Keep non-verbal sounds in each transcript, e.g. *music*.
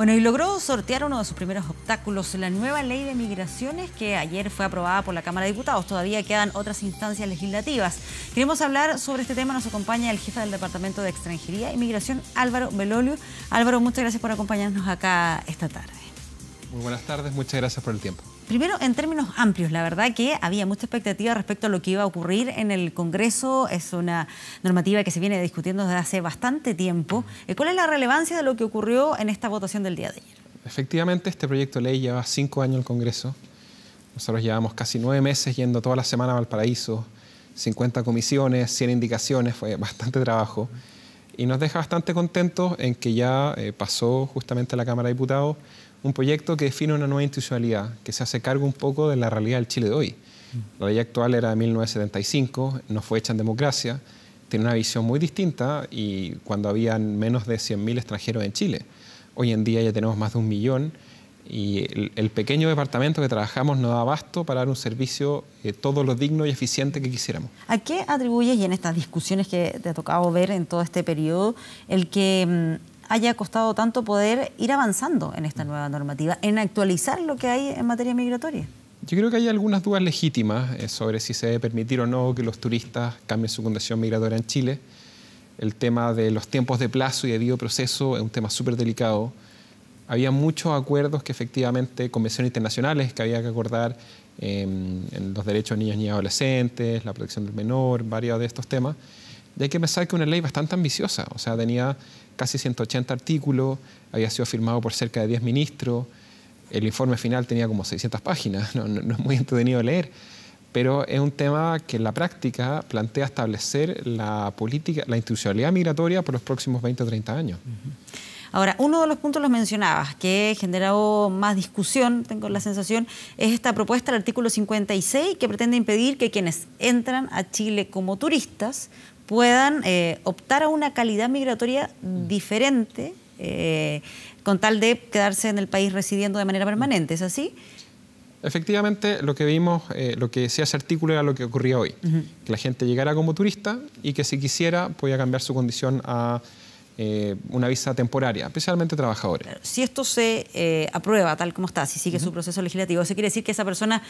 Bueno, y logró sortear uno de sus primeros obstáculos, la nueva ley de migraciones que ayer fue aprobada por la Cámara de Diputados. Todavía quedan otras instancias legislativas. Queremos hablar sobre este tema. Nos acompaña el jefe del Departamento de Extranjería e Inmigración, Álvaro Belolio. Álvaro, muchas gracias por acompañarnos acá esta tarde. Muy buenas tardes, muchas gracias por el tiempo. Primero, en términos amplios, la verdad que había mucha expectativa respecto a lo que iba a ocurrir en el Congreso. Es una normativa que se viene discutiendo desde hace bastante tiempo. Eh, ¿Cuál es la relevancia de lo que ocurrió en esta votación del día de ayer? Efectivamente, este proyecto de ley lleva cinco años en el Congreso. Nosotros llevamos casi nueve meses yendo toda la semana a Valparaíso, 50 comisiones, 100 indicaciones, fue bastante trabajo. Y nos deja bastante contentos en que ya eh, pasó justamente a la Cámara de Diputados un proyecto que define una nueva institucionalidad, que se hace cargo un poco de la realidad del Chile de hoy. La ley actual era de 1975, no fue hecha en democracia, tiene una visión muy distinta y cuando habían menos de 100.000 extranjeros en Chile. Hoy en día ya tenemos más de un millón y el, pequeño departamento que trabajamos no da abasto para dar un servicio eh, todo lo digno y eficiente que quisiéramos. ¿A qué atribuyes, y en estas discusiones que te ha tocado ver en todo este periodo, el que mm, haya costado tanto poder ir avanzando en esta mm. nueva normativa, en actualizar lo que hay en materia migratoria? Yo creo que hay algunas dudas legítimas eh, sobre si se debe permitir o no que los turistas cambien su condición migratoria en Chile. El tema de los tiempos de plazo y debido proceso es un tema súper delicado. Había muchos acuerdos que efectivamente, convenciones internacionales que había que acordar em, en los derechos de niños y adolescentes, la protección del menor, varios de estos temas. Y hay que pensar que una ley bastante ambiciosa, o sea, tenía casi 180 artículos, había sido firmado por cerca de 10 ministros, el informe final tenía como 600 páginas, *laughs* no, es muy entretenido leer, pero es un tema que en la práctica plantea establecer la política, la institucionalidad migratoria por los próximos 20 o 30 años. Ahora, uno de los puntos los mencionabas, que generado más discusión, tengo la sensación, es esta propuesta del artículo 56 que pretende impedir que quienes entran a Chile como turistas puedan eh, optar a una calidad migratoria mm. diferente eh, con tal de quedarse en el país residiendo de manera permanente, ¿es así? Efectivamente, lo que vimos, eh, lo que se hace artículo era lo que ocurría hoy, que la gente llegara como turista y que si quisiera podía cambiar su condición a eh, una visa temporaria, especialmente trabajadores. Eh, si esto se eh, aprueba tal como está, si sigue su proceso legislativo, eso quiere decir que esa persona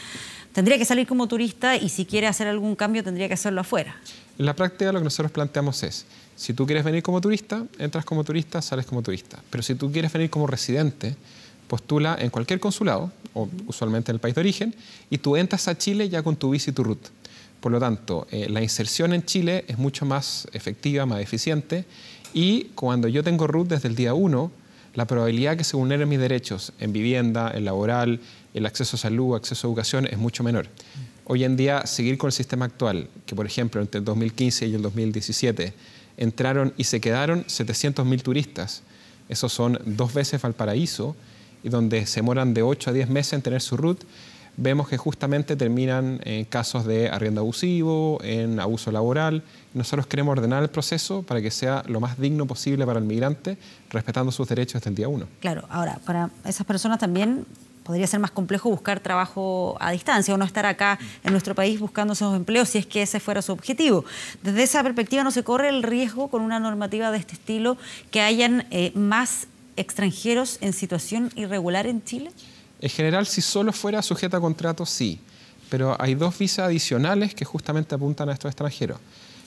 tendría que salir como turista y si quiere hacer algún cambio tendría que hacerlo afuera. En la práctica lo que nosotros planteamos es, si tú quieres venir como turista, entras como turista, sales como turista. Pero si tú quieres venir como residente, postula en cualquier consulado, o usualmente en el país de origen, y tú entras a Chile ya con tu visa y tu RUT. Por lo tanto, la inserción en Chile es mucho más efectiva, más eficiente y cuando yo tengo RUT desde el día 1, la probabilidad que se vulneren mis derechos en vivienda, en laboral, el acceso a salud, acceso a educación es mucho menor. Hoy en día, seguir con el sistema actual, que por ejemplo entre el 2015 y el 2017 entraron y se quedaron 700.000 turistas, esos son dos veces Valparaíso, y donde se moran de 8 a 10 meses en tener su RUT, vemos que justamente terminan en eh, casos de arriendo abusivo, en abuso laboral. Nosotros queremos ordenar el proceso para que sea lo más digno posible para el migrante, respetando sus derechos desde el día uno. Claro, ahora, para esas personas también podría ser más complejo buscar trabajo a distancia o no estar acá en nuestro país buscando esos empleos si es que ese fuera su objetivo. Desde esa perspectiva no se corre el riesgo con una normativa de este estilo que hayan eh, más extranjeros en situación irregular en Chile? En general, si solo fuera sujeta a contrato, sí, pero hay dos visas adicionales que justamente apuntan a estos extranjeros.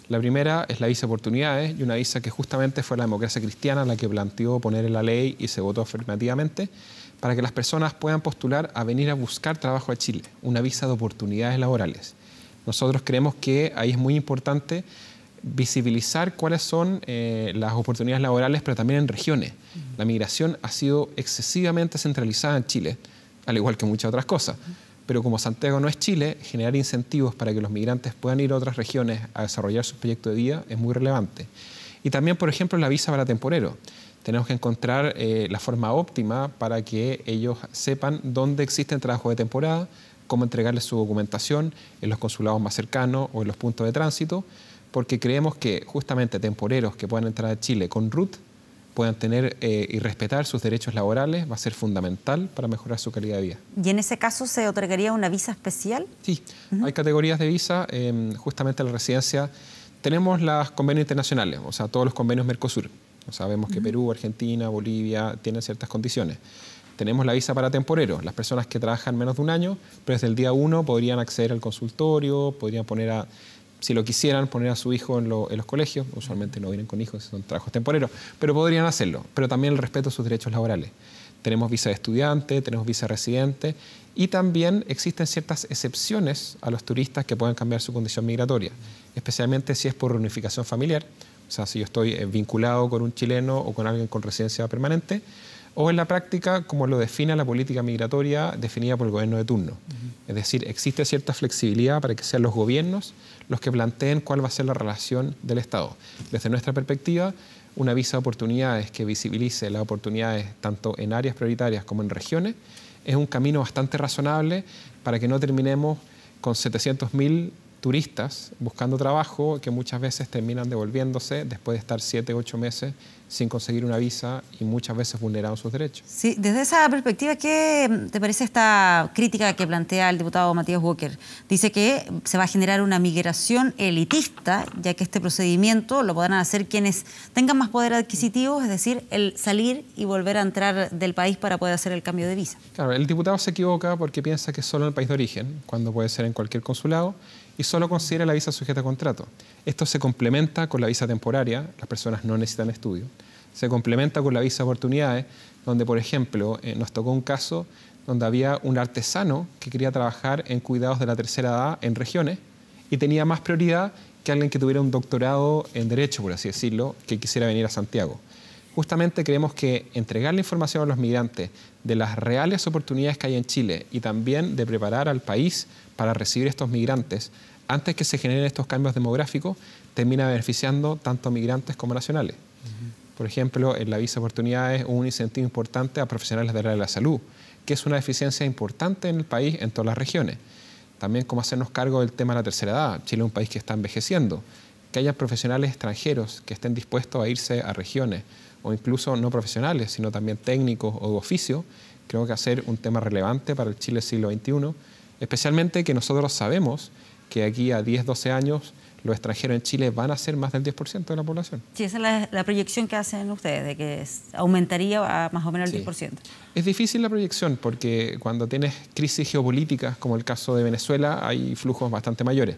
La primera es la visa oportunidades y una visa que justamente fue la democracia cristiana la que planteó poner en la ley y se votó afirmativamente para que las personas puedan postular a venir a buscar trabajo a Chile, una visa de oportunidades laborales. Nosotros creemos que ahí es muy importante visibilizar cuáles son eh, las oportunidades laborales, pero también en regiones. La migración ha sido excesivamente centralizada en Chile al igual que muchas otras cosas. Pero como Santiago no es Chile, generar incentivos para que los migrantes puedan ir a otras regiones a desarrollar sus proyectos de vida es muy relevante. Y también, por ejemplo, la visa para temporeros. Tenemos que encontrar eh, la forma óptima para que ellos sepan dónde existen trabajos de temporada, cómo entregarles su documentación en los consulados más cercanos o en los puntos de tránsito, porque creemos que justamente temporeros que puedan entrar a Chile con RUT puedan tener eh, y respetar sus derechos laborales va a ser fundamental para mejorar su calidad de vida. ¿Y en ese caso se otorgaría una visa especial? Sí, hay categorías de visa, em, justamente la residencia. Tenemos los convenios internacionales, o sea, todos los convenios Mercosur. Sabemos que Perú, Argentina, Bolivia tienen ciertas condiciones. Tenemos la visa para temporeros, las personas que trabajan menos de un año, pero desde el día uno podrían acceder al consultorio, podrían poner a si lo quisieran, poner a su hijo en, los colegios. Usualmente no vienen con hijos, son trabajos temporeros, pero podrían hacerlo. Pero también el respeto a sus derechos laborales. Tenemos visa de estudiante, tenemos visa de residente y también existen ciertas excepciones a los turistas que pueden cambiar su condición migratoria, especialmente si es por reunificación familiar. O sea, si yo estoy eh, vinculado con un chileno o con alguien con residencia permanente, o en la práctica como lo define la política migratoria definida por el gobierno de turno. Es decir, existe cierta flexibilidad para que sean los gobiernos los que planteen cuál va a ser la relación del Estado. Desde nuestra perspectiva, una visa de oportunidades que visibilice las oportunidades tanto en áreas prioritarias como en regiones es un camino bastante razonable para que no terminemos con 700.000 turistas buscando trabajo que muchas veces terminan devolviéndose después de estar 7, 8 meses sin conseguir una visa y muchas veces vulnerados sus derechos. Sí, desde esa perspectiva, ¿qué te parece esta crítica que plantea el diputado Matías Walker? Dice que se va a generar una migración elitista, ya que este procedimiento lo podrán hacer quienes tengan más poder adquisitivo, es decir, el salir y volver a entrar del país para poder hacer el cambio de visa. Claro, el diputado se equivoca porque piensa que solo en el país de origen, cuando puede ser en cualquier consulado, y solo considera la visa sujeta a contrato. Esto se complementa con la visa temporaria, las personas no necesitan estudio se complementa con la visa oportunidades, donde, por ejemplo, eh, nos tocó un caso donde había un artesano que quería trabajar en cuidados de la tercera edad en regiones y tenía más prioridad que alguien que tuviera un doctorado en Derecho, por así decirlo, que quisiera venir a Santiago. Justamente creemos que entregar la información a los migrantes de las reales oportunidades que hay en Chile y también de preparar al país para recibir estos migrantes antes que se generen estos cambios demográficos termina beneficiando tanto migrantes como nacionales por ejemplo, en la visa de oportunidades un incentivo importante a profesionales de la salud, que es una deficiencia importante en el país en todas las regiones. También cómo hacernos cargo del tema de la tercera edad. Chile es un país que está envejeciendo. Que haya profesionales extranjeros que estén dispuestos a irse a regiones, o incluso no profesionales, sino también técnicos o de oficio, creo que va a ser un tema relevante para el Chile siglo XXI, especialmente que nosotros sabemos que aquí a 10, 12 años los extranjeros en Chile van a ser más del 10% de la población. Sí, esa es la, proyección que hacen ustedes, de que aumentaría más o menos el 10%. Es difícil la proyección porque cuando tienes crisis geopolíticas, como el caso de Venezuela, hay flujos bastante mayores.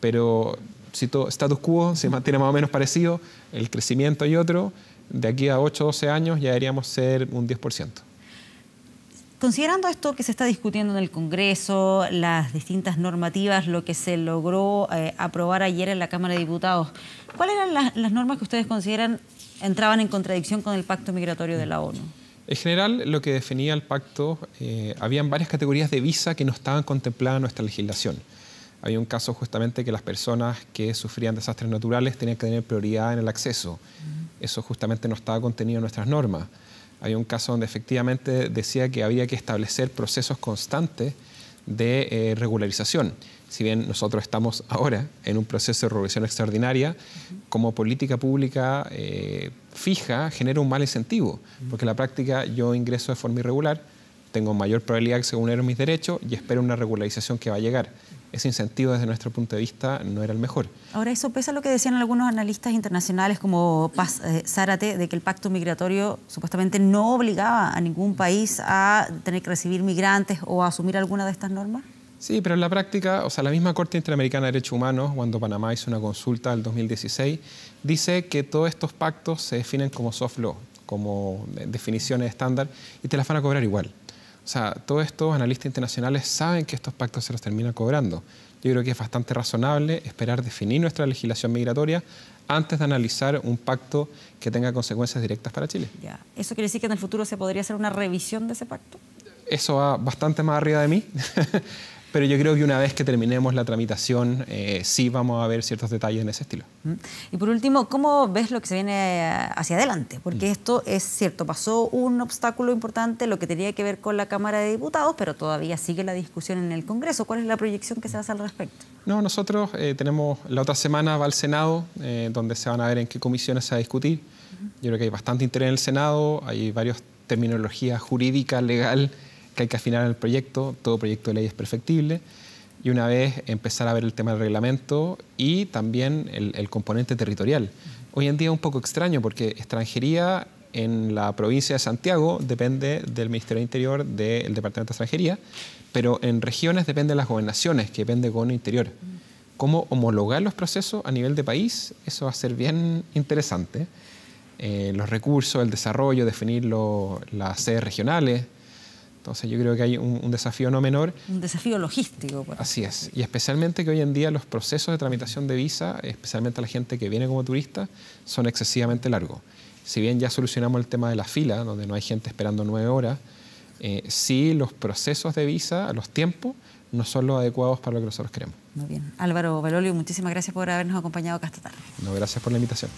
Pero si todo status quo se mantiene más o menos parecido, el crecimiento y otro, de aquí a 8 o 12 años ya deberíamos ser un 10%. Considerando esto que se está discutiendo en el Congreso, las distintas normativas, lo que se logró eh, aprobar ayer en la Cámara de Diputados, ¿cuáles eran las, normas que ustedes consideran entraban en contradicción con el pacto migratorio de la ONU? En general, lo que definía el pacto, eh, habían varias categorías de visa que no estaban contempladas en nuestra legislación. Había un caso justamente que las personas que sufrían desastres naturales tenían que tener prioridad en el acceso. Eso justamente no estaba contenido en nuestras normas. Hay un caso donde efectivamente decía que había que establecer procesos constantes de eh, regularización. Si bien nosotros estamos *laughs* ahora en un proceso de regulación extraordinaria, como política pública eh, fija genera un mal incentivo, porque en la práctica yo ingreso de forma irregular, tengo mayor probabilidad de que se vulneren mis derechos y espero una regularización que va a llegar ese incentivo desde nuestro punto de vista no era el mejor. Ahora, eso pesa lo que decían algunos analistas internacionales como Paz, eh, Zárate, de que el pacto migratorio supuestamente no obligaba a ningún país a tener que recibir migrantes o a asumir alguna de estas normas. Sí, pero en la práctica, o sea, la misma Corte Interamericana de Derechos Humanos, cuando Panamá hizo una consulta el 2016, dice que todos estos pactos se definen como soft law, como definiciones estándar, y te las van a cobrar igual. O sea, todos estos analistas internacionales saben que estos pactos se los termina cobrando. Yo creo que es bastante razonable esperar definir nuestra legislación migratoria antes de analizar un pacto que tenga consecuencias directas para Chile. Ya. ¿Eso quiere decir que en el futuro se podría hacer una revisión de ese pacto? Eso va bastante más arriba de mí. *laughs* pero yo creo que una vez que terminemos la tramitación, eh, sí vamos a ver ciertos detalles en ese estilo. Mm. Y por último, ¿cómo ves lo que se viene eh, hacia adelante? Porque mm. esto es cierto, pasó un obstáculo importante, lo que tenía que ver con la Cámara de Diputados, pero todavía sigue la discusión en el Congreso. ¿Cuál es la proyección que se hace al respecto? No, nosotros eh, tenemos, la otra semana va al Senado, donde se van a ver en qué comisiones se va a discutir. Yo creo que hay bastante interés en el Senado, hay varias terminologías jurídicas, legal que hay que afinar el proyecto, todo proyecto de ley es perfectible, y una vez empezar a ver el tema del reglamento y también el, componente territorial. Hoy en día es un poco extraño porque extranjería en la provincia de Santiago depende del Ministerio del Interior del Departamento de Extranjería, pero en regiones depende las gobernaciones, que depende con gobierno Interior. Cómo homologar los procesos a nivel de país, eso va a ser bien interesante. Eh, los recursos, el desarrollo, definir las sedes regionales, entonces yo creo que hay un, desafío no menor. Un desafío logístico. Pues. Así es. Y especialmente que hoy en día los procesos de tramitación de visa, especialmente a la gente que viene como turista, son excesivamente largos. Si bien ya solucionamos el tema de la fila, donde no hay gente esperando nueve horas, eh, sí los procesos de visa, los tiempos, no son los adecuados para lo que nosotros queremos. Muy bien. Álvaro Valolio, muchísimas gracias por habernos acompañado acá esta tarde. No, gracias por la invitación.